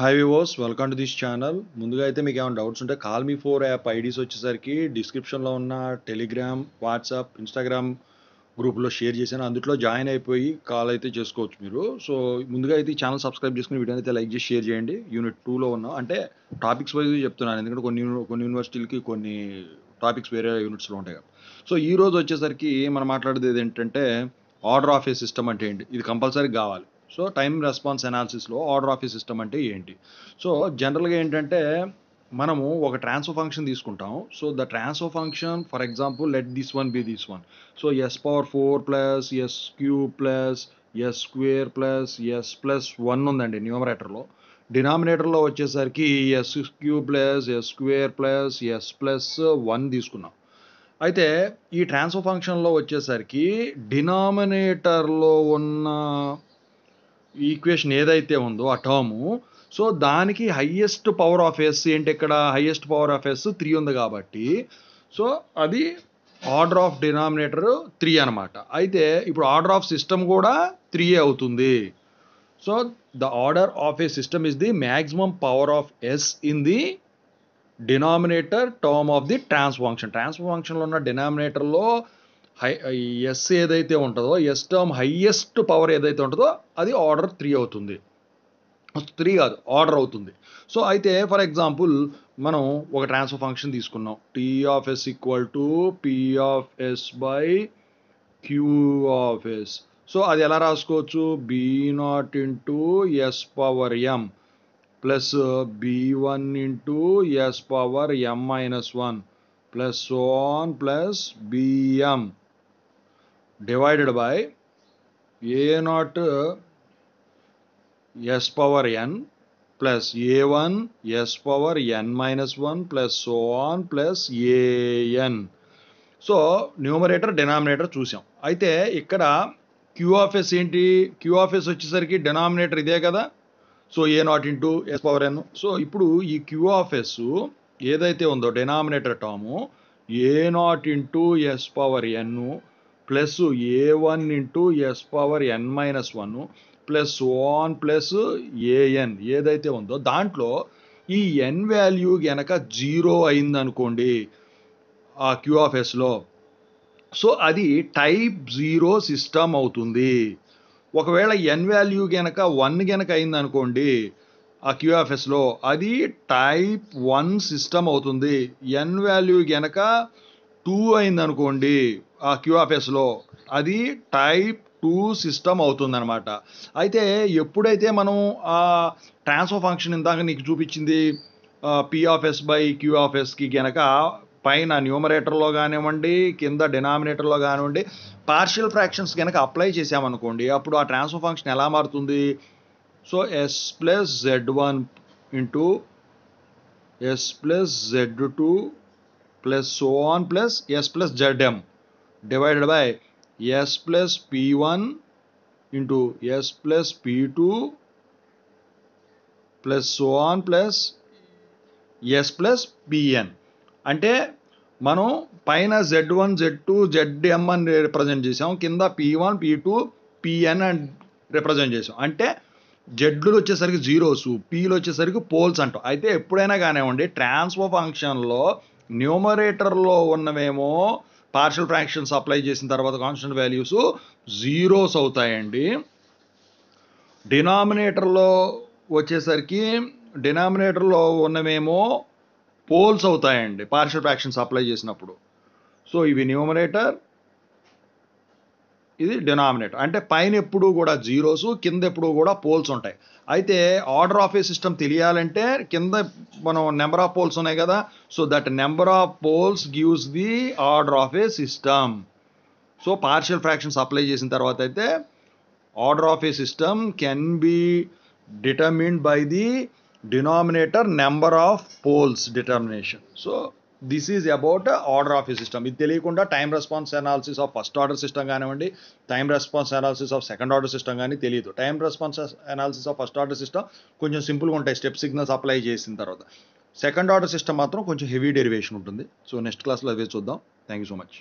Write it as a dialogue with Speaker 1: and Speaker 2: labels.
Speaker 1: high viewers welcome to this channel ముందుగా అయితే మీకు ఏమైనా డౌట్స్ ఉంటే కాల్ మీ ఫోర్ యాప్ ఐడీస్ వచ్చేసరికి డిస్క్రిప్షన్లో ఉన్న టెలిగ్రామ్ వాట్సాప్ ఇన్స్టాగ్రామ్ గ్రూప్లో షేర్ చేశాను అందుట్లో జాయిన్ అయిపోయి కాల్ అయితే చేసుకోవచ్చు మీరు సో ముందుగా అయితే ఈ ఛానల్ సబ్స్క్రైబ్ చేసుకుని వీడియో అయితే లైక్ చేసి షేర్ చేయండి యూనిట్ టూలో ఉన్నాం అంటే టాపిక్స్ వైజ్ చెప్తున్నాను ఎందుకంటే కొన్ని కొన్ని యూనివర్సిటీలకి కొన్ని టాపిక్స్ వేరే యూనిట్స్లో ఉంటాయి సో ఈ రోజు వచ్చేసరికి మనం మాట్లాడేది ఏంటంటే ఆర్డర్ ఆఫ్ ఏ సిస్టమ్ అంటే ఏంటి ఇది కంపల్సరీ కావాలి సో టైం రెస్పాన్స్ అనాలిసిస్లో ఆర్డర్ ఆఫ్ సిస్టమ్ అంటే ఏంటి సో జనరల్గా ఏంటంటే మనము ఒక ట్రాన్స్ఫర్ ఫంక్షన్ తీసుకుంటాం so the transfer function for example let this one be this one so S power four plus S cube plus S square plus S plus one ఉందండి న్యూమరేటర్లో డినామినేటర్లో వచ్చేసరికి S cube plus S square plus S plus one తీసుకున్నాం అయితే ఈ transfer ఫంక్షన్లో వచ్చేసరికి డినామినేటర్లో ఉన్న ఈక్వేషన్ ఏదైతే ఉందో ఆ టర్ము సో దానికి హయ్యెస్ట్ పవర్ ఆఫ్ ఎస్ ఏంటి ఇక్కడ highest power of S three ఉంది కాబట్టి సో అది ఆర్డర్ ఆఫ్ డినామినేటర్ త్రీ అనమాట అయితే ఇప్పుడు ఆర్డర్ ఆఫ్ సిస్టమ్ కూడా త్రీ అవుతుంది so the order of a system is the maximum power of S in the denominator term of the trans function ఫంక్షన్లో ఉన్న డినామినేటర్లో హై ఎస్ ఏదైతే ఉంటుందో ఎస్ టర్మ్ హయ్యెస్ట్ పవర్ ఏదైతే ఉంటుందో అది ఆర్డర్ త్రీ అవుతుంది త్రీ కాదు ఆర్డర్ అవుతుంది సో అయితే ఫర్ ఎగ్జాంపుల్ మనం ఒక ట్రాన్స్ఫర్ ఫంక్షన్ తీసుకున్నాం T of S equal to P of S by Q of S so అది ఎలా రాసుకోవచ్చు B naught into S power M plus B one into S power M minus one plus one plus B M divided by A naught S power N plus A one S power N minus one plus so on plus A N so numerator denominator చూసాం అయితే ఇక్కడ Q of S ఏంటి Q of S వచ్చేసరికి denominator ఇదే కదా so A naught into S power N so ఇప్పుడు ఈ Q of S ఏదైతే ఉందో denominator term A naught into S power N plus A one into S power N minus one plus on plus A N ఏదైతే ఉందో దాంట్లో ఈ ఎన్ value గనక zero అయిందనుకోండి ఆ క్యూ ఆఫ్ ఎస్లో సో అది టైప్ జీరో సిస్టమ్ అవుతుంది ఒకవేళ ఎన్ వాల్యూ గనక వన్ గనక అయిందనుకోండి ఆ క్యూఎఫ్ఎస్లో అది టైప్ వన్ సిస్టమ్ అవుతుంది ఎన్ వాల్యూ గనక టూ అయిందనుకోండి ఆ క్యూఆఫ్ఎస్లో అది టైప్ టూ సిస్టమ్ అవుతుందన్నమాట అయితే ఎప్పుడైతే మనం ఆ ట్రాన్స్ఫర్ ఫంక్షన్ ఇందాక నీకు చూపించింది పిఆఫ్ఎస్ బై క్యూఆఫ్ఎస్కి కనుక పైన న్యూమరేటర్లో కానివ్వండి కింద డినామినేటర్లో కానివ్వండి పార్షియల్ ఫ్రాక్షన్స్ కనుక అప్లై చేసామనుకోండి అప్పుడు ఆ ట్రాన్స్ఫర్ ఫంక్షన్ ఎలా మారుతుంది so S plus Z one into S plus Z two plus so on plus S plus Z M divided by S plus P one into S plus P two plus plus S plus B N అంటే మనం పైన Z one Z two Z M అని represent చేసాం కింద P one P two P N and represent చేసాం అంటే జెడ్లు వచ్చేసరికి zeros peel వచ్చేసరికి పోల్స్ అంటాం అయితే ఎప్పుడైనా కానివ్వండి ట్రాన్స్ఫర్ ఫంక్షన్లో న్యూమరేటర్లో ఉన్నవేమో పార్షల్ ఫ్రాక్షన్స్ అప్లై చేసిన తర్వాత కాన్స్టెంట్ వాల్యూస్ జీరోస్ అవుతాయండి డినామినేటర్లో వచ్చేసరికి డినామినేటర్లో ఉన్నవేమో పోల్స్ అవుతాయండి పార్షల్ ఫ్రాక్షన్స్ అప్లై చేసినప్పుడు సో ఇవి న్యూమినేటర్ ఇది డినామినేటర్ అంటే పైన ఎప్పుడు కూడా జీరోస్ కింద ఎప్పుడూ కూడా పోల్స్ ఉంటాయి అయితే ఆర్డర్ ఆఫ్ ఏ సిస్టమ్ తెలియాలంటే కింద మనం నెంబర్ ఆఫ్ పోల్స్ ఉన్నాయి కదా so that number of poles gives the order of a system so partial fractions apply చేసిన తర్వాత అయితే order of a system can be determined by the denominator number of poles determination so this is about order of system ఇది తెలియకుండా time response analysis of first order system కానివ్వండి time response analysis of second order system కానీ తెలియదు time response analysis of first order system కొంచెం సింపుల్గా ఉంటాయి step signals apply చేసిన తర్వాత సెకండ్ ఆర్డర్ సిస్టమ్ మాత్రం కొంచెం హెవీ డెరివేషన్ ఉంటుంది సో నెక్స్ట్ క్లాస్లో అవే చూద్దాం థ్యాంక్ యూ సో మచ్